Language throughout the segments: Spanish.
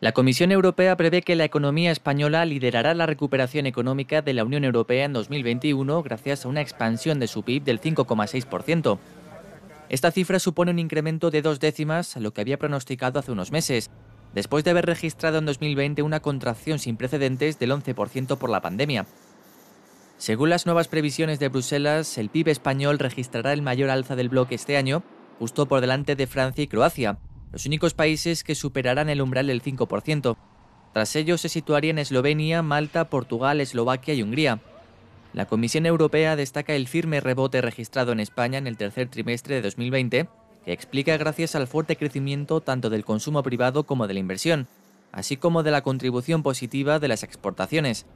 La Comisión Europea prevé que la economía española liderará la recuperación económica de la Unión Europea en 2021 gracias a una expansión de su PIB del 5,6%. Esta cifra supone un incremento de dos décimas a lo que había pronosticado hace unos meses, después de haber registrado en 2020 una contracción sin precedentes del 11% por la pandemia. Según las nuevas previsiones de Bruselas, el PIB español registrará el mayor alza del bloque este año, justo por delante de Francia y Croacia, los únicos países que superarán el umbral del 5%. Tras ellos se situarían Eslovenia, Malta, Portugal, Eslovaquia y Hungría. La Comisión Europea destaca el firme rebote registrado en España en el tercer trimestre de 2020, que explica gracias al fuerte crecimiento tanto del consumo privado como de la inversión, así como de la contribución positiva de las exportaciones.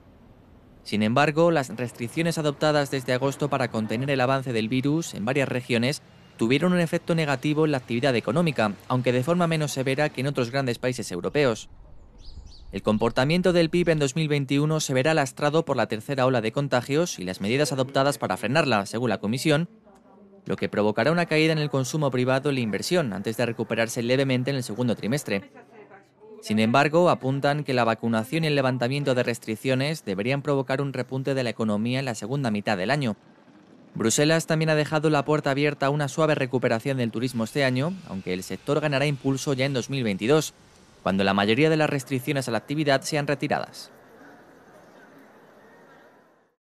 Sin embargo, las restricciones adoptadas desde agosto para contener el avance del virus en varias regiones tuvieron un efecto negativo en la actividad económica, aunque de forma menos severa que en otros grandes países europeos. El comportamiento del PIB en 2021 se verá lastrado por la tercera ola de contagios y las medidas adoptadas para frenarla, según la Comisión, lo que provocará una caída en el consumo privado y la inversión antes de recuperarse levemente en el segundo trimestre. Sin embargo, apuntan que la vacunación y el levantamiento de restricciones deberían provocar un repunte de la economía en la segunda mitad del año, Bruselas también ha dejado la puerta abierta a una suave recuperación del turismo este año, aunque el sector ganará impulso ya en 2022, cuando la mayoría de las restricciones a la actividad sean retiradas.